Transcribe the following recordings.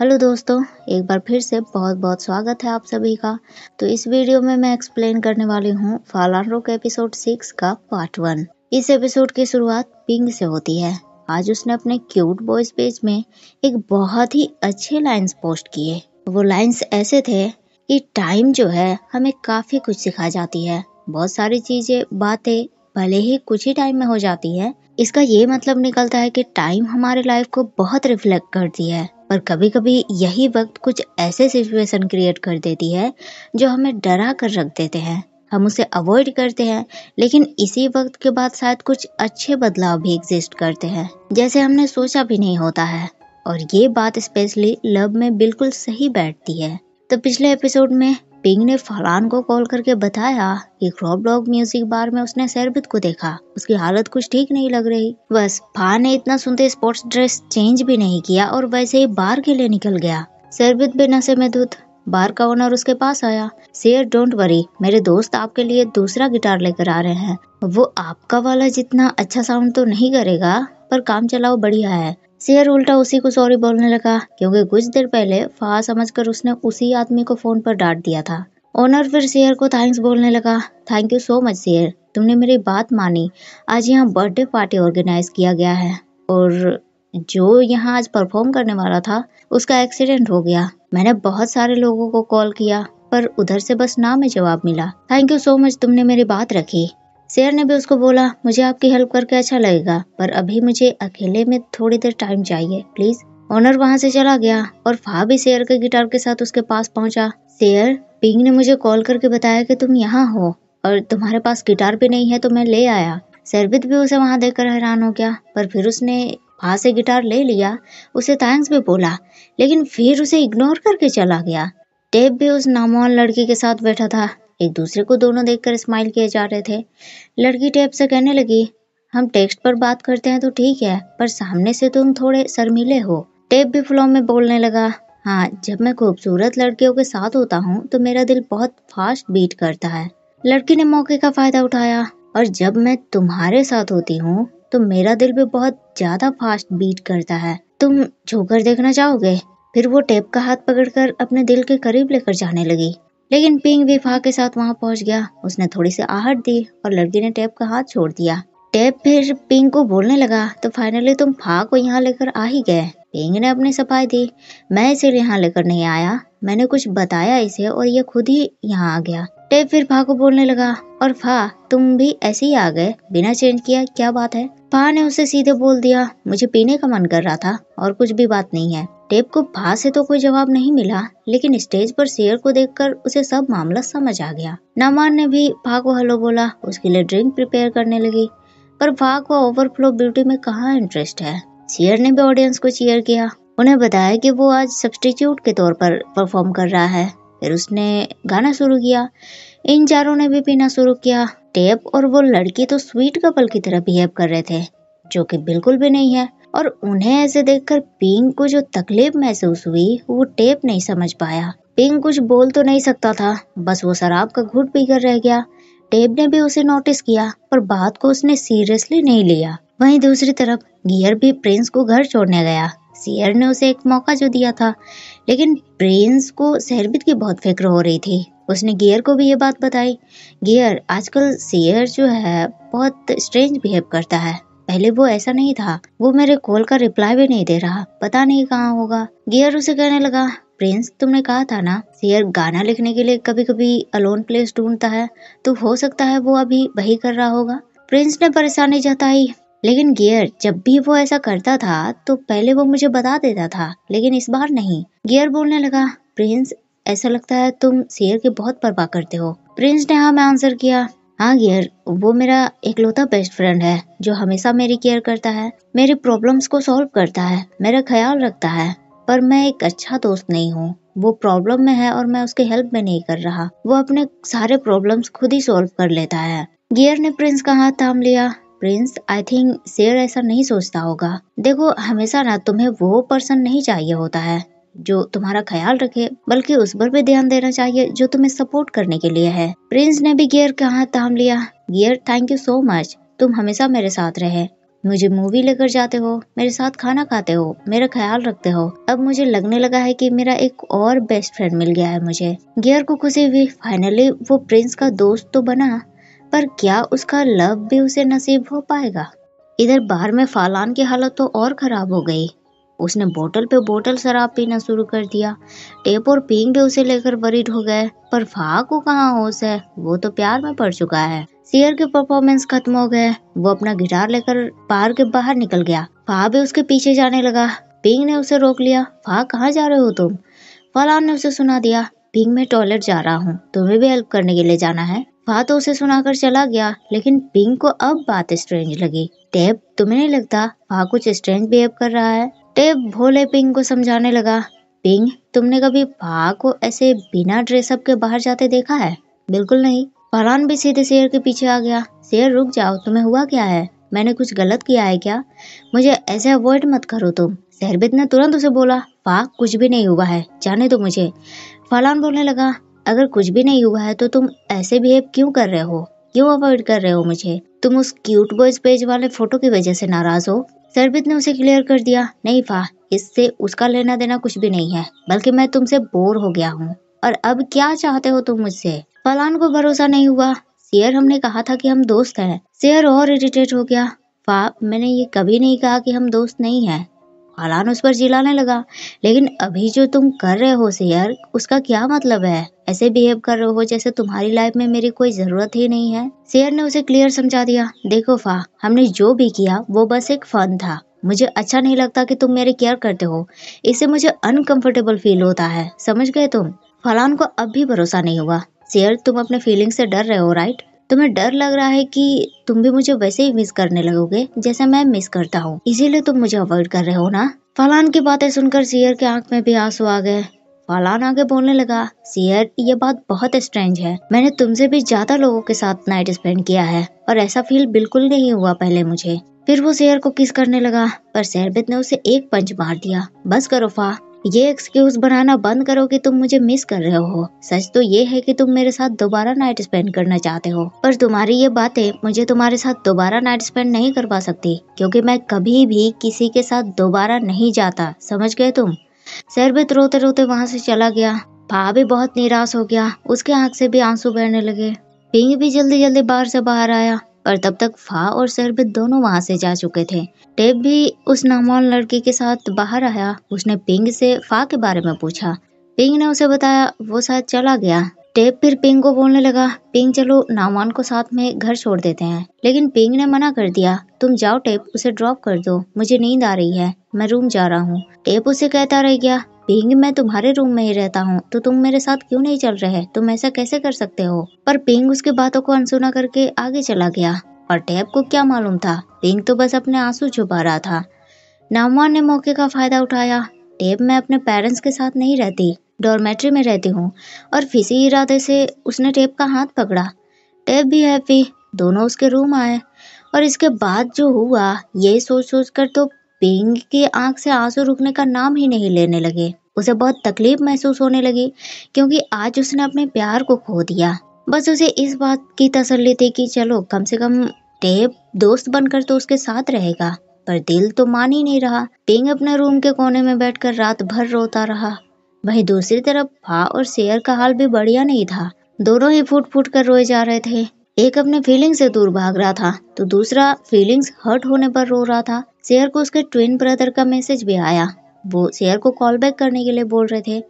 hello दोस्तों एक बार फिर से बहुत बहुत स्वागत है आप सभी का तो इस वीडियो में मैं एक्सप्लेन करने वाली हूँ फालान रोक एपिसोड सिक्स का पार्ट वन इस एपिसोड की शुरुआत पिंग से होती है आज उसने अपने क्यूट बॉयज पेज में एक बहुत ही अच्छे लाइंस पोस्ट किए वो लाइंस ऐसे थे कि टाइम जो है हमें काफी कुछ सिखा जाती है बहुत सारी चीजें बातें भले ही कुछ ही टाइम में हो जाती है इसका ये मतलब निकलता है कि टाइम हमारे लाइफ को बहुत रिफ्लेक्ट करती है पर कभी कभी यही वक्त कुछ ऐसे सिचुएशन क्रिएट कर देती है जो हमें डरा कर रख देते हैं हम उसे अवॉइड करते हैं लेकिन इसी वक्त के बाद शायद कुछ अच्छे बदलाव भी एग्जिस्ट करते हैं जैसे हमने सोचा भी नहीं होता है और ये बात स्पेशली लव में बिल्कुल सही बैठती है तो पिछले एपिसोड में पिंग ने फरहान को कॉल करके बताया कि क्रॉप डॉग म्यूजिक बार में उसने सरबित को देखा उसकी हालत कुछ ठीक नहीं लग रही बस फान ने इतना सुनते स्पोर्ट्स ड्रेस चेंज भी नहीं किया और वैसे ही बार के लिए निकल गया सरबित भी नशे में धुत बार का ओनर उसके पास आया सेयर डोंट वरी मेरे दोस्त आपके लिए दूसरा गिटार लेकर आ रहे हैं वो आपका वाला जितना अच्छा साउंड तो नहीं करेगा पर काम चलाओ बढ़िया है शेयर उल्टा उसी को सॉरी बोलने लगा क्योंकि कुछ देर पहले फहा समझकर उसने उसी आदमी को फोन पर डांट दिया था ओनर फिर शेयर को थैंक्स बोलने लगा थैंक यू सो मच शेर तुमने मेरी बात मानी आज यहाँ बर्थडे पार्टी ऑर्गेनाइज किया गया है और जो यहाँ आज परफॉर्म करने वाला था उसका एक्सीडेंट हो गया मैंने बहुत सारे लोगों को कॉल किया पर उधर से बस ना में जवाब मिला थैंक यू सो मच तुमने मेरी बात रखी शेर ने भी उसको बोला मुझे आपकी हेल्प करके अच्छा लगेगा पर अभी मुझे अकेले में थोड़ी देर टाइम चाहिए प्लीज ओनर वहाँ से चला गया और फा भी शेर के गिटार के साथ उसके पास पहुँचा शेर पिंग ने मुझे कॉल करके बताया कि तुम यहाँ हो और तुम्हारे पास गिटार भी नहीं है तो मैं ले आया सरबित भी उसे वहाँ देखकर हैरान हो गया पर फिर उसने फा से गिटार ले लिया उसे थैंक्स भी बोला लेकिन फिर उसे इग्नोर करके चला गया टेप भी उस नामोन लड़की के साथ बैठा था एक दूसरे को दोनों देखकर स्माइल किए जा रहे थे लड़की टेप से कहने लगी हम टेक्स्ट पर बात करते हैं तो ठीक है पर सामने से तुम थोड़े शर्मीले हो टेप भी फ्लो में बोलने लगा हाँ जब मैं खूबसूरत लड़कियों के साथ होता हूँ तो मेरा दिल बहुत फास्ट बीट करता है लड़की ने मौके का फायदा उठाया और जब मैं तुम्हारे साथ होती हूँ तो मेरा दिल भी बहुत ज्यादा फास्ट बीट करता है तुम झोकर देखना चाहोगे फिर वो टेप का हाथ पकड़कर अपने दिल के करीब लेकर जाने लगी लेकिन पिंग भी फा के साथ वहां पहुंच गया उसने थोड़ी सी आहट दी और लड़की ने टेप का हाथ छोड़ दिया टेप फिर पिंग को बोलने लगा तो फाइनली तुम फा को यहाँ लेकर आ ही गए पिंग ने अपनी सफाई दी मैं इसे यहाँ लेकर नहीं आया मैंने कुछ बताया इसे और ये खुद ही यहाँ आ गया टेप फिर फा को बोलने लगा और फा तुम भी ऐसे ही आ गए बिना चेंज किया क्या बात है फा ने उसे सीधे बोल दिया मुझे पीने का मन कर रहा था और कुछ भी बात नहीं है टेप को पास से तो कोई जवाब नहीं मिला लेकिन स्टेज पर शेयर को देखकर उसे सब मामला समझ आ गया नमान ने भी भाग को हेलो बोला उसके लिए ड्रिंक प्रिपेयर करने लगी पर भाग को ओवरफ्लो ब्यूटी में कहा इंटरेस्ट है शेयर ने भी ऑडियंस को चेयर किया उन्हें बताया कि वो आज सब्सटीट्यूट के तौर पर परफॉर्म कर रहा है फिर उसने गाना शुरू किया इन चारों ने भी पीना शुरू किया टेप और वो लड़की तो स्वीट कपल की तरह बिहेव कर रहे थे जो कि बिल्कुल भी नहीं है और उन्हें ऐसे देखकर पिंग को जो तकलीफ महसूस हुई वो टेप नहीं समझ पाया पिंग कुछ बोल तो नहीं सकता था बस वो शराब का घुट पीकर रह गया टेप ने भी उसे नोटिस किया पर बात को उसने सीरियसली नहीं लिया वहीं दूसरी तरफ गियर भी प्रिंस को घर छोड़ने गया सियर ने उसे एक मौका जो दिया था लेकिन प्रिंस को सहरबित की बहुत फिक्र हो रही थी उसने गियर को भी ये बात बताई गियर आजकल सियर जो है बहुत स्ट्रेंज बिहेव करता है पहले वो ऐसा नहीं था वो मेरे कॉल का रिप्लाई भी नहीं दे रहा पता नहीं कहाँ होगा गियर उसे कहने लगा प्रिंस तुमने कहा था ना सियर गाना लिखने के लिए कभी कभी अलोन प्लेस ढूंढता है तो हो सकता है वो अभी वही कर रहा होगा प्रिंस ने परेशानी जताई लेकिन गियर जब भी वो ऐसा करता था तो पहले वो मुझे बता देता था लेकिन इस बार नहीं गियर बोलने लगा प्रिंस ऐसा लगता है तुम शेयर की बहुत परवाह करते हो प्रिंस ने हाँ मैं आंसर किया हाँ गियर वो मेरा इकलौता बेस्ट फ्रेंड है जो हमेशा मेरी केयर करता है मेरी प्रॉब्लम्स को सॉल्व करता है मेरा ख्याल रखता है पर मैं एक अच्छा दोस्त नहीं हूँ वो प्रॉब्लम में है और मैं उसकी हेल्प में नहीं कर रहा वो अपने सारे प्रॉब्लम्स खुद ही सॉल्व कर लेता है गियर ने प्रिंस का हाथ थाम लिया प्रिंस आई थिंक शेर ऐसा नहीं सोचता होगा देखो हमेशा ना तुम्हें वो पर्सन नहीं चाहिए होता है जो तुम्हारा ख्याल रखे बल्कि उस पर भी ध्यान देना चाहिए जो तुम्हें सपोर्ट करने के लिए है प्रिंस ने भी गियर का हाथ थाम लिया गियर थैंक यू सो मच तुम हमेशा मेरे साथ रहे मुझे मूवी लेकर जाते हो मेरे साथ खाना खाते हो मेरा ख्याल रखते हो अब मुझे लगने लगा है कि मेरा एक और बेस्ट फ्रेंड मिल गया है मुझे गियर को खुशी हुई फाइनली वो प्रिंस का दोस्त तो बना पर क्या उसका लव भी उसे नसीब हो पाएगा इधर बाहर में फालान की हालत तो और खराब हो गई उसने बोतल पे बोतल शराब पीना शुरू कर दिया टेप और पिंग भी उसे लेकर वरीड हो गए पर फा को कहाँ होश है वो तो प्यार में पड़ चुका है सियर के परफॉर्मेंस खत्म हो गए वो अपना गिटार लेकर पार के बाहर निकल गया फा भी उसके पीछे जाने लगा पिंग ने उसे रोक लिया फा कहाँ जा रहे हो तुम फलान ने उसे सुना दिया पिंग मैं टॉयलेट जा रहा हूँ तुम्हें भी हेल्प करने के लिए जाना है फा तो उसे सुनाकर चला गया लेकिन पिंग को अब बात स्ट्रेंज लगी टेप तुम्हें नहीं लगता फा कुछ स्ट्रेंज बिहेव कर रहा है टिप भोले पिंग को समझाने लगा पिंग तुमने कभी भा को ऐसे बिना ड्रेसअप के बाहर जाते देखा है बिल्कुल नहीं फरहान भी सीधे शेर के पीछे आ गया शेर रुक जाओ तुम्हें हुआ क्या है मैंने कुछ गलत किया है क्या मुझे ऐसे अवॉइड मत करो तुम शहरबिद ने तुरंत उसे बोला पाक कुछ भी नहीं हुआ है जाने दो मुझे फलान बोलने लगा अगर कुछ भी नहीं हुआ है तो तुम ऐसे बिहेव क्यों कर रहे हो क्यों अवॉइड कर रहे हो मुझे तुम उस क्यूट बॉयज पेज वाले फोटो की वजह से नाराज हो सरबित ने उसे क्लियर कर दिया नहीं फा इससे उसका लेना देना कुछ भी नहीं है बल्कि मैं तुमसे बोर हो गया हूँ और अब क्या चाहते हो तुम मुझसे फलान को भरोसा नहीं हुआ शेयर हमने कहा था कि हम दोस्त हैं शेयर और इरिटेट हो गया फा मैंने ये कभी नहीं कहा कि हम दोस्त नहीं हैं फलान उस पर जिलाने लगा लेकिन अभी जो तुम कर रहे हो शेयर उसका क्या मतलब है ऐसे बिहेव कर रहे हो जैसे तुम्हारी लाइफ में मेरी कोई जरूरत ही नहीं है शेर ने उसे क्लियर समझा दिया देखो फा हमने जो भी किया वो बस एक फन था मुझे अच्छा नहीं लगता कि तुम मेरी केयर करते हो इससे मुझे अनकंफर्टेबल फील होता है समझ गए तुम फलान को अब भी भरोसा नहीं हुआ शेयर तुम अपने फीलिंग से डर रहे हो राइट तुम्हें डर लग रहा है कि तुम भी मुझे वैसे ही मिस करने लगोगे जैसे मैं मिस करता हूँ इसीलिए तुम मुझे अवॉइड कर रहे हो ना फलान की बातें सुनकर शेयर के आंख में भी आंसू आ गए फलान आगे बोलने लगा सियर ये बात बहुत स्ट्रेंज है मैंने तुमसे भी ज्यादा लोगों के साथ नाइट स्पेंड किया है और ऐसा फील बिल्कुल नहीं हुआ पहले मुझे फिर वो शेर को किस करने लगा पर सैरबित ने उसे एक पंच मार दिया बस करो फा ये एक्सक्यूज बनाना बंद करो कि तुम मुझे मिस कर रहे हो सच तो ये है कि तुम मेरे साथ दोबारा नाइट स्पेंड करना चाहते हो पर तुम्हारी ये बातें मुझे तुम्हारे साथ दोबारा नाइट स्पेंड नहीं करवा सकती क्योंकि मैं कभी भी किसी के साथ दोबारा नहीं जाता समझ गए तुम शरबत रोते रोते वहां से चला गया भी बहुत निराश हो गया उसके आंख से भी आंसू बहने लगे पिंग भी जल्दी जल्दी बाहर से बाहर आया पर तब तक फा और शरबत दोनों वहां से जा चुके थे टेप भी उस नामोल लड़की के साथ बाहर आया उसने पिंग से फा के बारे में पूछा पिंग ने उसे बताया वो शायद चला गया टेप फिर पिंग को बोलने लगा पिंग चलो नामान को साथ में घर छोड़ देते हैं लेकिन पिंग ने मना कर दिया तुम जाओ टेप उसे ड्रॉप कर दो मुझे नींद आ रही है मैं रूम जा रहा हूँ टेप उसे कहता रह गया पिंग मैं तुम्हारे रूम में ही रहता हूँ तो तुम मेरे साथ क्यों नहीं चल रहे तुम ऐसा कैसे कर सकते हो पर पिंग उसकी बातों को अनसुना करके आगे चला गया और टेप को क्या मालूम था पिंग तो बस अपने आंसू छुपा रहा था नामवान ने मौके का फायदा उठाया टेप मैं अपने पेरेंट्स के साथ नहीं रहती डॉर्मेट्री में रहती हूँ और फिसी इरादे से उसने टेप का हाथ पकड़ा टेप भी हैप्पी दोनों उसके रूम आए और इसके बाद जो हुआ ये सोच सोच कर तो पिंग की आंख से आंसू रुकने का नाम ही नहीं लेने लगे उसे बहुत तकलीफ महसूस होने लगी क्योंकि आज उसने अपने प्यार को खो दिया बस उसे इस बात की तसल्ली थी कि चलो कम से कम टेप दोस्त बनकर तो उसके साथ रहेगा पर दिल तो मान ही नहीं रहा पिंग अपने रूम के कोने में बैठकर रात भर रोता रहा वही दूसरी तरफ भा और शेयर का हाल भी बढ़िया नहीं था दोनों ही फूट फूट कर रोए जा रहे थे एक अपने फीलिंग से दूर भाग रहा था तो दूसरा फीलिंग्स हर्ट होने पर रो रहा था शेयर को उसके ट्विन ब्रदर का मैसेज भी आया वो शेयर को कॉल बैक करने के लिए बोल रहे थे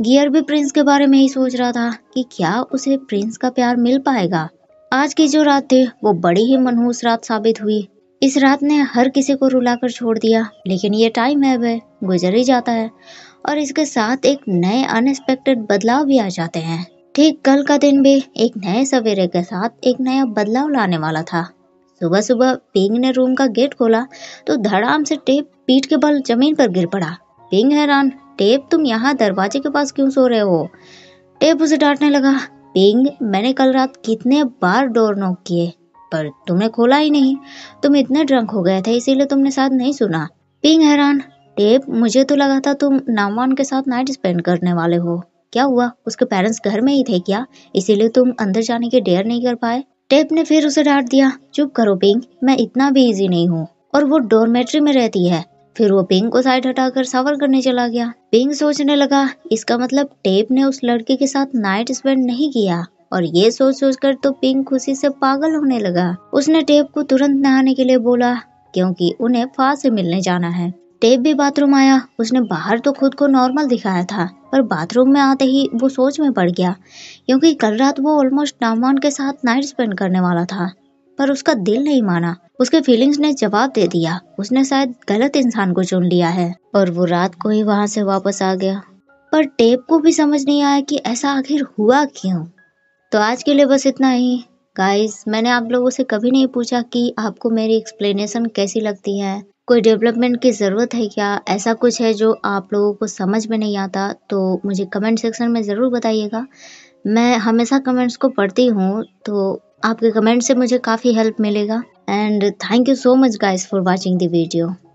गियर भी प्रिंस के बारे में ही सोच रहा था कि क्या उसे प्रिंस का प्यार मिल पाएगा आज की जो रात थी वो बड़ी ही मनहूस रात साबित हुई इस रात ने हर किसी को रुलाकर छोड़ दिया लेकिन ये टाइम है वह गुजर ही जाता है और इसके साथ एक नए अनएक्सपेक्टेड बदलाव भी आ जाते हैं ठीक कल का दिन भी एक नए सवेरे के साथ एक नया बदलाव लाने वाला था सुबह सुबह पिंग ने रूम का गेट खोला तो धड़ाम से टेप पीठ के बल जमीन पर गिर पड़ा पिंग हैरान टेप तुम यहाँ दरवाजे के पास क्यों सो रहे हो टेप उसे डांटने लगा पिंग मैंने कल रात कितने बार डोर नोक किए पर तुमने खोला ही नहीं तुम इतने ड्रंक हो गए थे इसीलिए तुमने साथ नहीं सुना पिंग हैरान टेप मुझे तो लगा था तुम नामवान के साथ नाइट स्पेंड करने वाले हो क्या हुआ उसके पेरेंट्स घर में ही थे क्या इसीलिए तुम अंदर जाने के डेयर नहीं कर पाए टेप ने फिर उसे डांट दिया चुप करो पिंग मैं इतना भी इजी नहीं हूँ और वो डोरमेट्री में रहती है फिर वो पिंग को साइड हटाकर सावर करने चला गया पिंग सोचने लगा इसका मतलब टेप ने उस लड़के के साथ नाइट स्पेंड नहीं किया और ये सोच सोच कर तो पिंक खुशी से पागल होने लगा उसने टेप को तुरंत नहाने के लिए बोला क्योंकि उन्हें फा से मिलने जाना है टेप भी बाथरूम आया उसने बाहर तो खुद को नॉर्मल दिखाया था पर बाथरूम में आते ही वो सोच में पड़ गया क्योंकि कल रात वो ऑलमोस्ट नामवान के साथ नाइट स्पेंड करने वाला था पर उसका दिल नहीं माना उसके फीलिंग्स ने जवाब दे दिया उसने शायद गलत इंसान को चुन लिया है और वो रात को ही वहां से वापस आ गया पर टेप को भी समझ नहीं आया कि ऐसा आखिर हुआ क्यों तो आज के लिए बस इतना ही गाइस मैंने आप लोगों से कभी नहीं पूछा कि आपको मेरी एक्सप्लेनेशन कैसी लगती है कोई डेवलपमेंट की ज़रूरत है क्या ऐसा कुछ है जो आप लोगों को समझ में नहीं आता तो मुझे कमेंट सेक्शन में ज़रूर बताइएगा मैं हमेशा कमेंट्स को पढ़ती हूँ तो आपके कमेंट से मुझे काफ़ी हेल्प मिलेगा and thank you so much guys for watching the video